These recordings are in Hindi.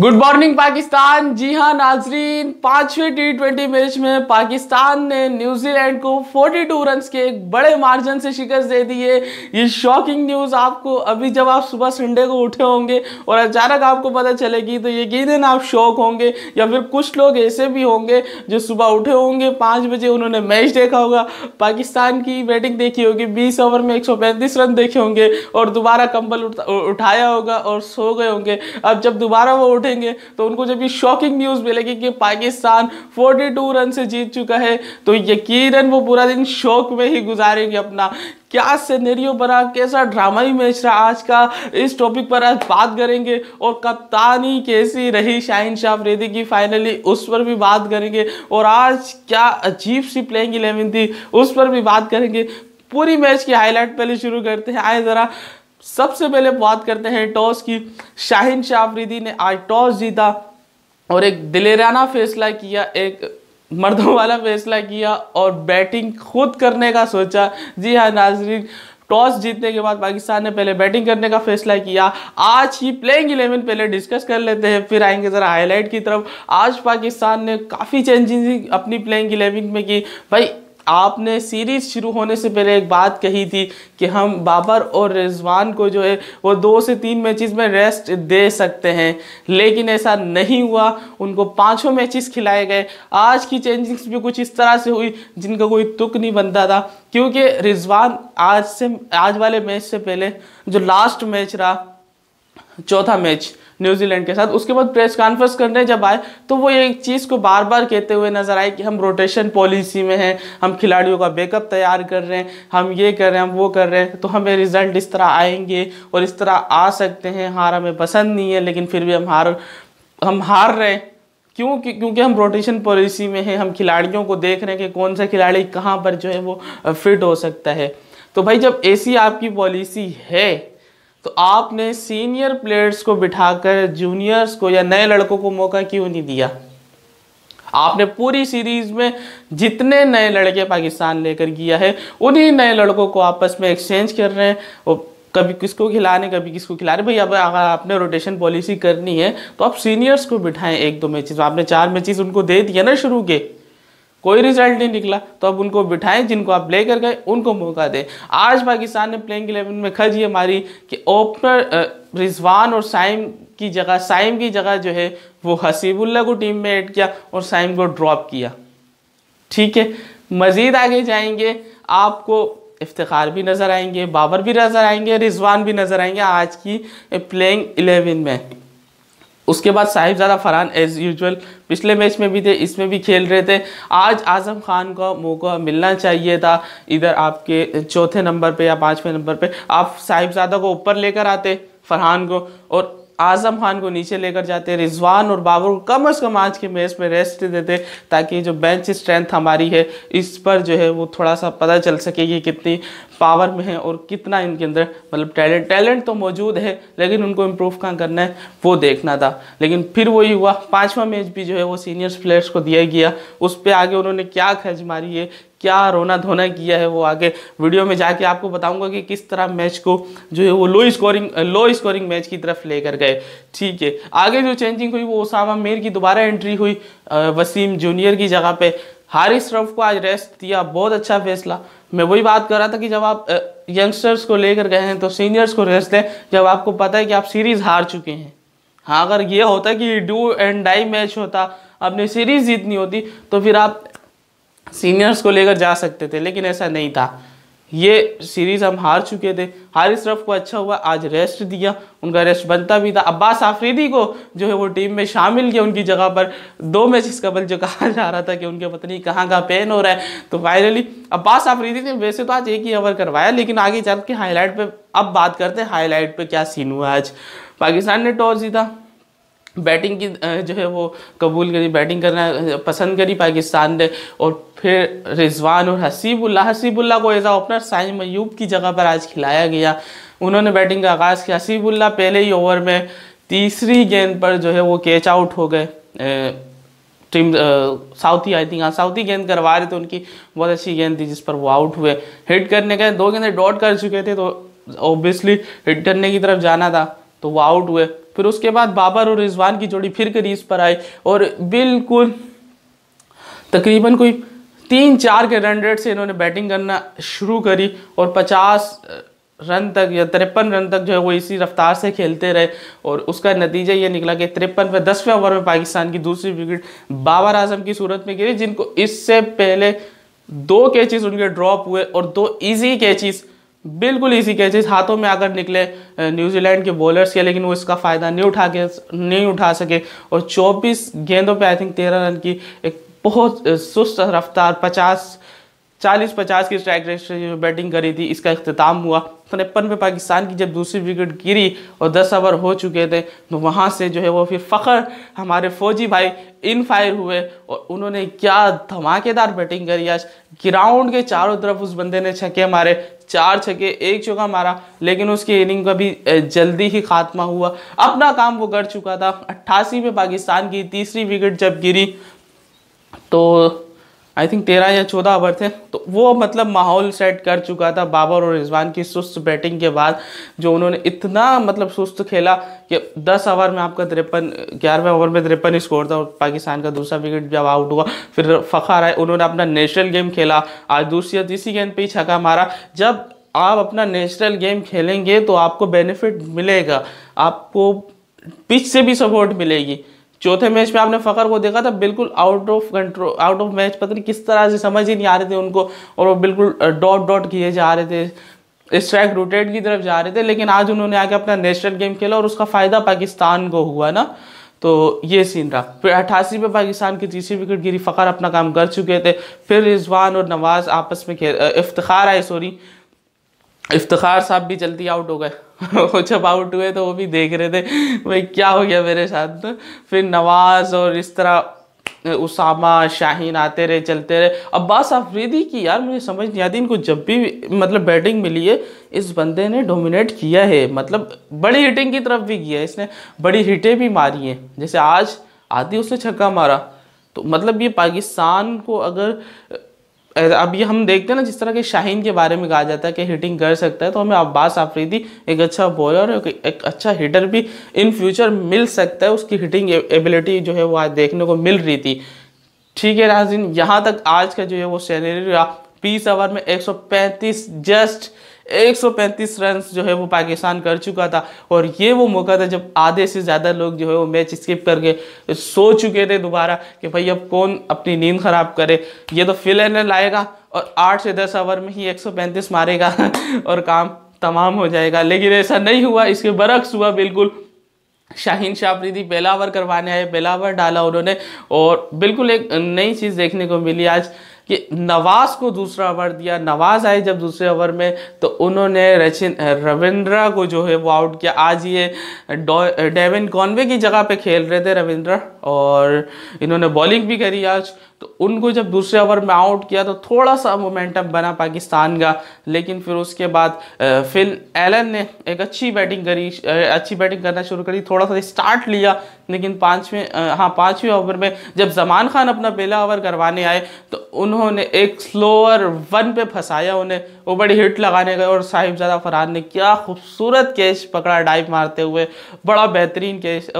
गुड मॉर्निंग पाकिस्तान जी हाँ नाजरीन पांचवें टी ट्वेंटी मैच में पाकिस्तान ने न्यूजीलैंड को 42 रन के एक बड़े मार्जिन से शिकस्त दे दी है ये शॉकिंग न्यूज़ आपको अभी जब आप सुबह संडे को उठे होंगे और अचानक आपको पता चलेगी तो यकीन आप शौक होंगे या फिर कुछ लोग ऐसे भी होंगे जो सुबह उठे होंगे पाँच बजे उन्होंने मैच देखा होगा पाकिस्तान की बैटिंग देखी होगी बीस ओवर में एक रन देखे होंगे और दोबारा कंबल उठाया होगा और सो गए होंगे अब जब दोबारा वो उठेंगे तो उनको जब ये शॉकिंग न्यूज़ मिलेगी कि पाकिस्तान 42 रन से जीत चुका है तो यकीनन वो पूरा दिन शौक में ही गुजारेंगे अपना क्या सिनेरियो बना कैसा ड्रामाई मैच रहा आज का इस टॉपिक पर आज बात करेंगे और कप्तानी कैसी रही शाहिन शाह रेदी की फाइनली उस पर भी बात करेंगे और आज क्या अजीब सी प्लेइंग इलेवन थी उस पर भी बात करेंगे पूरी मैच की हाईलाइट पहले शुरू करते हैं आए ज़रा सबसे पहले बात करते हैं टॉस की शाहिन शाहरीदी ने आज टॉस जीता और एक दिलेराना फैसला किया एक मर्दों वाला फैसला किया और बैटिंग खुद करने का सोचा जी हाँ नाजरीन टॉस जीतने के बाद पाकिस्तान ने पहले बैटिंग करने का फैसला किया आज ही प्लेइंग इलेवन पहले डिस्कस कर लेते हैं फिर आएंगे ज़रा हाईलाइट की तरफ आज पाकिस्तान ने काफ़ी चेंजिंग अपनी प्लेइंग इलेवन में की भाई आपने सीरीज़ शुरू होने से पहले एक बात कही थी कि हम बाबर और रिजवान को जो है वो दो से तीन मैचेस में रेस्ट दे सकते हैं लेकिन ऐसा नहीं हुआ उनको पांचों मैचेस खिलाए गए आज की चेंजिंग्स भी कुछ इस तरह से हुई जिनका कोई तुक नहीं बनता था क्योंकि रिजवान आज से आज वाले मैच से पहले जो लास्ट मैच रहा चौथा मैच न्यूजीलैंड के साथ उसके बाद प्रेस कॉन्फ्रेंस करने जब आए तो वो एक चीज़ को बार बार कहते हुए नजर आए कि हम रोटेशन पॉलिसी में हैं हम खिलाड़ियों का बैकअप तैयार कर रहे हैं हम ये कर रहे हैं हम वो कर रहे हैं तो हमें रिजल्ट इस तरह आएंगे और इस तरह आ सकते हैं हार हमें पसंद नहीं है लेकिन फिर भी हम हार हम हार रहे हैं क्यों क्योंकि हम रोटेशन पॉलिसी में हैं हम खिलाड़ियों को देख रहे हैं कि कौन सा खिलाड़ी कहाँ पर जो है वो फिट हो सकता है तो भाई जब ऐसी आपकी पॉलिसी है तो आपने सीनियर प्लेयर्स को बिठाकर जूनियर्स को या नए लड़कों को मौका क्यों नहीं दिया आपने पूरी सीरीज में जितने नए लड़के पाकिस्तान लेकर किया है उन्हीं नए लड़कों को आपस में एक्सचेंज कर रहे हैं वो कभी किसको खिलाने कभी किसको खिला रहे भाई अगर आपने रोटेशन पॉलिसी करनी है तो आप सीनियर्स को बिठाएं एक दो मैचेस आपने चार मैचेस उनको दे दिया ना शुरू के कोई रिजल्ट नहीं निकला तो अब उनको बिठाएं जिनको आप लेकर गए उनको मौका दें आज पाकिस्तान ने प्लेइंग इलेवन में खज ये मारी कि ओपनर रिजवान और साइम की जगह साइम की जगह जो है वो हसीबुल्ला को टीम में ऐड किया और साइम को ड्रॉप किया ठीक है मज़ीद आगे जाएंगे आपको इफ्तार भी नज़र आएंगे बाबर भी नज़र आएंगे रिजवान भी नज़र आएंगे आज की प्लेइंग इलेवन में उसके बाद साहिबजादा फरहान एज़ यूजल पिछले मैच में भी थे इसमें भी खेल रहे थे आज आज़म खान को मौका मिलना चाहिए था इधर आपके चौथे नंबर पे या पाँचवें नंबर पे आप साहिबजादा को ऊपर लेकर आते फरहान को और आजम खान को नीचे लेकर जाते रिजवान और बाबर को कम अज़ कम आज के मैच में रेस्ट देते ताकि जो बेंच स्ट्रेंथ हमारी है इस पर जो है वो थोड़ा सा पता चल सके कि कितनी पावर में है और कितना इनके अंदर मतलब टैलेंट टैलेंट तो मौजूद है लेकिन उनको इम्प्रूव कहाँ करना है वो देखना था लेकिन फिर वही हुआ पाँचवा मैच भी जो है वो सीनियर्स प्लेयर्स को दिया गया उस पर आगे उन्होंने क्या खर्ज मारी है क्या रोना धोना किया है वो आगे वीडियो में जाके आपको बताऊंगा कि किस तरह मैच को जो है वो low scoring low scoring match की तरफ लेकर गए ठीक है आगे जो चेंजिंग हुई वो ओसामा मेर की दोबारा एंट्री हुई वसीम जूनियर की जगह पे हारिस रफ को आज रेस्ट दिया बहुत अच्छा फैसला मैं वही बात कर रहा था कि जब आप यंगस्टर्स को लेकर गए हैं तो सीनियर्स को रेस्ट दें जब आपको पता है कि आप सीरीज़ हार चुके हैं हाँ अगर ये होता कि डू एंड डाई मैच होता अपने सीरीज़ जीतनी होती तो फिर आप सीनियर्स को लेकर जा सकते थे लेकिन ऐसा नहीं था ये सीरीज़ हम हार चुके थे हारिस रफ को अच्छा हुआ आज रेस्ट दिया उनका रेस्ट बनता भी था अब्बास आफरीदी को जो है वो टीम में शामिल किया उनकी जगह पर दो मैच कबल बल जो कहा जा रहा था कि उनके पता नहीं कहाँ कहाँ पेन हो रहा है तो फाइनली अब्बास आफरीदी ने वैसे तो आज एक ही ओवर करवाया लेकिन आगे चल के हाईलाइट पर अब बात करते हैं हाईलाइट पर क्या सीन हुआ आज पाकिस्तान ने टॉस जीता बैटिंग की जो है वो कबूल करी बैटिंग करना पसंद करी पाकिस्तान ने और फिर रिजवान और हसीबुल्ला हसीबुल्ला को एज ओपनर साइम मयूब की जगह पर आज खिलाया गया उन्होंने बैटिंग का आगाज़ किया हसीबुल्ला पहले ही ओवर में तीसरी गेंद पर जो है वो कैच आउट हो गए टीम साउथी आई थिंक हाँ साउथी गेंद करवा रहे थे उनकी बहुत अच्छी गेंद थी जिस पर वो आउट हुए हिट करने गए दो गेंदें डॉट कर चुके थे तो ऑब्वियसली हिट करने की तरफ जाना था तो वो आउट हुए फिर उसके बाद बाबर और रिजवान की जोड़ी फिर क्रीज पर आई और बिल्कुल तकरीबन कोई तीन चार के रन रेट से इन्होंने बैटिंग करना शुरू करी और पचास रन तक या तिरपन रन तक जो है वो इसी रफ्तार से खेलते रहे और उसका नतीजा ये निकला कि तिरपन व दसवें ओवर में पाकिस्तान की दूसरी विकेट बाबर आजम की सूरत में गिरी जिनको इससे पहले दो कैचेस उनके ड्रॉप हुए और दो इजी कैचेस बिल्कुल इसी कैचेस हाथों में आकर निकले न्यूजीलैंड के बॉलर्स के लेकिन वो इसका फ़ायदा नहीं उठा के नहीं उठा सके और 24 गेंदों पे आई थिंक 13 रन की एक बहुत सुस्त रफ्तार 50 चालीस पचास की स्ट्राइक रेट से बैटिंग करी थी इसका अख्ताम हुआ तिरपन पे पाकिस्तान की जब दूसरी विकेट गिरी और दस ओवर हो चुके थे तो वहाँ से जो है वो फिर फ़खर हमारे फौजी भाई इन फायर हुए और उन्होंने क्या धमाकेदार बैटिंग करी आज ग्राउंड के चारों तरफ उस बंदे ने छक्के मारे चार छके एक चौका मारा लेकिन उसकी इनिंग का भी जल्दी ही खात्मा हुआ अपना काम वो कर चुका था अट्ठासी में पाकिस्तान की तीसरी विकेट जब गिरी तो आई थिंक तेरह या चौदह ओवर थे तो वो मतलब माहौल सेट कर चुका था बाबर और रिजवान की सुस्त बैटिंग के बाद जो उन्होंने इतना मतलब सुस्त खेला कि दस ओवर में आपका तिरपन ग्यारहवें ओवर में तिरपन स्कोर था और पाकिस्तान का दूसरा विकेट जब आउट हुआ फिर फ़खर आए उन्होंने अपना नेशनल गेम खेला आज दूसरी या तीसरी गेंद पर ही छका मारा जब आप अपना नेशनल गेम खेलेंगे तो आपको बेनिफिट मिलेगा आपको पिच से भी सपोर्ट मिलेगी चौथे मैच में आपने फ़खर को देखा था बिल्कुल out of control out of match पता नहीं किस तरह से समझ ही नहीं आ रहे थे उनको और वो बिल्कुल डॉट डॉट किए जा रहे थे स्ट्राइक रोटेट की तरफ जा रहे थे लेकिन आज उन्होंने आके अपना नेशनल गेम खेला और उसका फ़ायदा पाकिस्तान को हुआ ना तो ये सीन रहा फिर अट्ठासी में पाकिस्तान की तीसरी विकेट गिरी फ़खर अपना काम कर चुके थे फिर रिजवान और नवाज़ आपस में खेल इफ्तार आए सॉरी इफ्तार साहब भी जल्दी आउट हो गए वो जब आउट हुए तो वो भी देख रहे थे भाई क्या हो गया मेरे साथ तो फिर नवाज़ और इस तरह उसामा शाहीन आते रहे चलते रहे अब्बास आफरीदी की यार मुझे समझ नहीं आती इनको जब भी मतलब बैटिंग मिली है इस बंदे ने डोमिनेट किया है मतलब बड़ी हिटिंग की तरफ भी किया है इसने बड़ी हिटें भी मारी हैं जैसे आज आदि उसने छक्का मारा तो मतलब ये पाकिस्तान को अगर अब ये हम देखते हैं ना जिस तरह के शाहीन के बारे में कहा जाता है कि हिटिंग कर सकता है तो हमें अब्बास आफरीदी एक अच्छा बॉलर एक अच्छा हिटर भी इन फ्यूचर मिल सकता है उसकी हिटिंग एबिलिटी जो है वो आज देखने को मिल रही थी ठीक है राजन यहाँ तक आज का जो है वो सैलरी रहा बीस ओवर में एक जस्ट 135 रन जो है वो पाकिस्तान कर चुका था और ये वो मौका था जब आधे से ज़्यादा लोग जो है वो मैच स्किप करके सो चुके थे दोबारा कि भाई अब कौन अपनी नींद ख़राब करे ये तो फिल एनर लाएगा और आठ से दस ओवर में ही 135 मारेगा और काम तमाम हो जाएगा लेकिन ऐसा नहीं हुआ इसके बरक्स हुआ बिल्कुल शाहीन शाफरीदी पहला ओवर करवाने आए पहला ओवर डाला उन्होंने और बिल्कुल एक नई चीज़ देखने को मिली आज कि नवाज़ को दूसरा ओवर दिया नवाज़ आए जब दूसरे ओवर में तो उन्होंने रचिन रविंद्रा को जो है वो आउट किया आज ये डेविन कॉनवे की जगह पे खेल रहे थे रविंद्रा और इन्होंने बॉलिंग भी करी आज तो उनको जब दूसरे ओवर में आउट किया तो थोड़ा सा मोमेंटम बना पाकिस्तान का लेकिन फिर उसके बाद फिल एलन ने एक अच्छी बैटिंग करी अच्छी बैटिंग करना शुरू करी थोड़ा सा स्टार्ट लिया लेकिन पाँचवें हाँ पाँचवें ओवर में जब जमान खान अपना पहला ओवर करवाने आए तो उन्होंने एक स्लोअर वन पे फंसाया उन्हें वो बड़ी हिट लगाने गए और साहिबजादा फरहान ने क्या खूबसूरत कैच पकड़ा डाइव मारते हुए बड़ा बेहतरीन कैच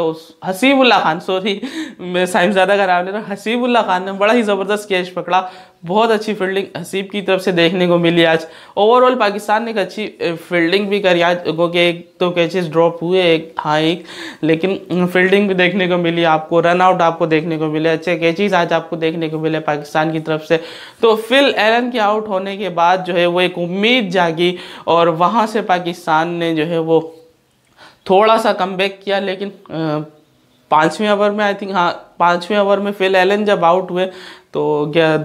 हसीबुल्ला खान सॉरी साहिबजादा का नाम ले रहा हसीबुल्ला खान ने बड़ा ही ज़बरदस्त कैच पकड़ा बहुत अच्छी फील्डिंग हसीब की तरफ से देखने को मिली आज ओवरऑल पाकिस्तान ने एक अच्छी फील्डिंग भी करी आज क्योंकि एक तो कैचेस ड्रॉप हुए एक हाँ एक लेकिन फील्डिंग भी देखने को मिली आपको रन आउट आपको देखने को मिले अच्छे कैचेज आज आपको देखने को मिले पाकिस्तान की तरफ से तो फिल एलन के आउट होने के बाद जो है वो एक उम्मीद जागी और वहाँ से पाकिस्तान ने जो है वो थोड़ा सा कम किया लेकिन पाँचवें ओवर में आई थिंक हाँ पाँचवें ओवर में फिल एलन जब आउट हुए तो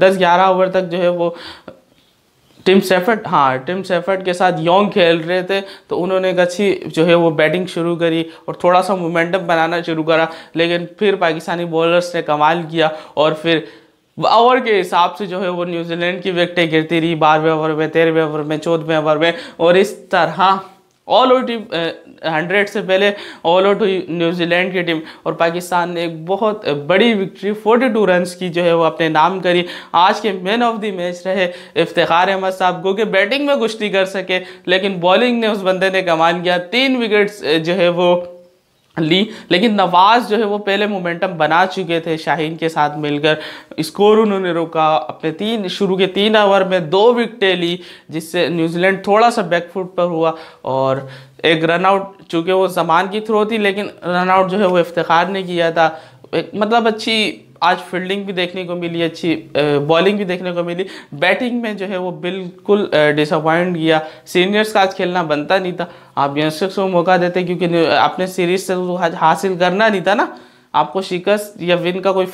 दस ग्यारह ओवर तक जो है वो टिम सेफर्ट हाँ टिम सेफर्ट के साथ योंग खेल रहे थे तो उन्होंने एक अच्छी जो है वो बैटिंग शुरू करी और थोड़ा सा मोमेंटम बनाना शुरू करा लेकिन फिर पाकिस्तानी बॉलर्स ने कमाल किया और फिर ओवर के हिसाब से जो है वो न्यूजीलैंड की विकटें गिरती रही बारहवें ओवर में तेरहवें ओवर में चौदहवें ओवर में और इस तरह ऑल आउट हंड्रेड से पहले ऑल आउट हुई न्यूजीलैंड की टीम और पाकिस्तान ने एक बहुत uh, बड़ी विक्ट्री 42 रन की जो है वो अपने नाम करी आज के मैन ऑफ द मैच रहे इफ्तार अहमद साहब क्योंकि बैटिंग में कुश्ती कर सके लेकिन बॉलिंग ने उस बंदे ने कमाल किया तीन विकेट्स uh, जो है वो ली लेकिन नवाज़ जो है वो पहले मोमेंटम बना चुके थे शाहीन के साथ मिलकर स्कोर उन्होंने रोका अपने तीन शुरू के तीन ओवर में दो विकटें ली जिससे न्यूजीलैंड थोड़ा सा बैकफुट पर हुआ और एक रनआउट चूँकि वो जमान की थ्रो थी लेकिन रनआउट जो है वो इफ्तार ने किया था एक मतलब अच्छी आज फील्डिंग भी देखने को मिली अच्छी बॉलिंग भी देखने को मिली बैटिंग में जो है वो बिल्कुल डिसअपॉइंट किया सीनियर्स का आज खेलना बनता नहीं था आप यंगस्टर्स को मौका देते क्योंकि अपने सीरीज से तो हासिल करना नहीं था ना आपको शिकस्त या विन का कोई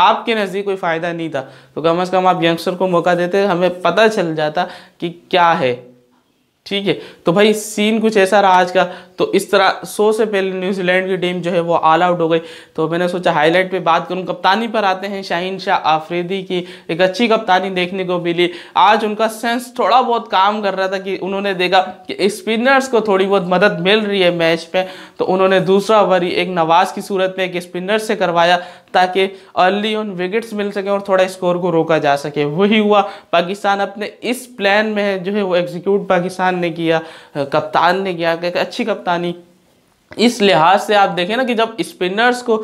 आपके नज़दीक कोई फ़ायदा नहीं था तो कम अज़ कम आप यंगस्टर को मौका देते हमें पता चल जाता कि क्या है ठीक है तो भाई सीन कुछ ऐसा रहा आज का तो इस तरह सौ से पहले न्यूजीलैंड की टीम जो है वो ऑल आउट हो गई तो मैंने सोचा हाईलाइट पे बात करूँ कप्तानी पर आते हैं शाहिन शाह आफरीदी की एक अच्छी कप्तानी देखने को मिली आज उनका सेंस थोड़ा बहुत काम कर रहा था कि उन्होंने देखा कि स्पिनर्स को थोड़ी बहुत मदद मिल रही है मैच में तो उन्होंने दूसरा ओवरी एक नवाज की सूरत में एक स्पिनर से करवाया ताकि अर्ली ऑन विकेट्स मिल सके और थोड़ा स्कोर को रोका जा सके वही हुआ पाकिस्तान अपने इस प्लान में जो है वो एग्जीक्यूट पाकिस्तान ने किया कप्तान ने किया कि अच्छी कप्तान पता नहीं इस लिहाज से आप देखें ना कि जब स्पिनर्स को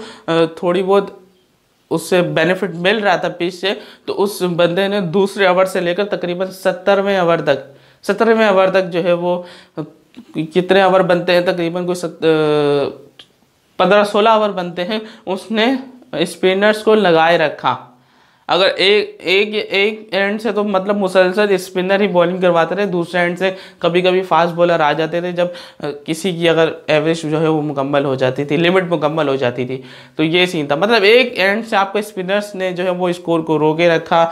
थोड़ी बहुत उससे बेनिफिट मिल रहा था पिच से तो उस बंदे ने दूसरे ओवर से लेकर तकरीबन सत्तरवें ओवर तक सत्रहवें ओवर तक जो है वो कितने ओवर बनते हैं तकरीबन कोई पंद्रह सोलह ओवर बनते हैं उसने स्पिनर्स को लगाए रखा अगर एक एक एक एंड से तो मतलब मुसलसल स्पिनर ही बॉलिंग करवाते रहे दूसरे एंड से कभी कभी फास्ट बॉलर आ जाते थे जब किसी की अगर एवरेज जो है वो मुकम्मल हो जाती थी लिमिट मुकम्मल हो जाती थी तो ये सीन था मतलब एक एंड से आपके स्पिनर्स ने जो है वो स्कोर को रोके रखा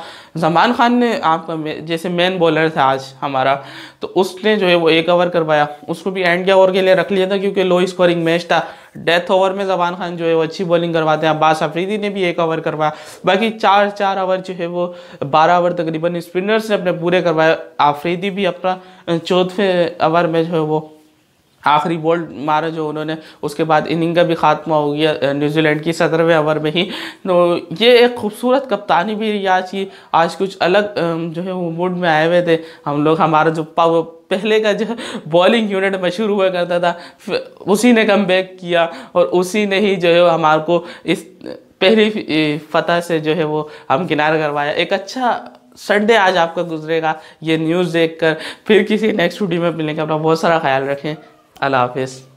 जमान खान ने आपका जैसे मेन बॉलर था आज हमारा तो उसने जो है वो एक ओवर करवाया उसको भी एंड के ओवर के लिए रख लिया था क्योंकि लो स्कोरिंग मैच था डेथ ओवर में जबान खान जो है वो अच्छी बॉलिंग करवाते हैं अब्बास अफरीदी ने भी एक ओवर करवाया बाकी चार चार ओवर जो है वो बारह ओवर तकरीबन स्पिनर्स ने अपने पूरे करवाए आफरीदी भी अपना चौथवें ओवर में जो है वो आखिरी बॉल मारा जो उन्होंने उसके बाद इनिंग का भी खात्मा हो गया न्यूजीलैंड की सत्रहवें ओवर में ही तो ये एक खूबसूरत कप्तानी भी रही आज की आज कुछ अलग जो है वो मूड में आए हुए थे हम लोग हमारा जो पहले का जो बॉलिंग यूनिट मशहूर हुआ करता था उसी ने कम किया और उसी ने ही जो है हमारे को इस पहली फतह से जो है वो हम किनारा करवाया एक अच्छा संडे आज आपका गुजरेगा ये न्यूज़ देखकर फिर किसी नेक्स्ट वीडियो में मिलेंगे अपना बहुत सारा ख्याल रखें अल्लाह हाफिज़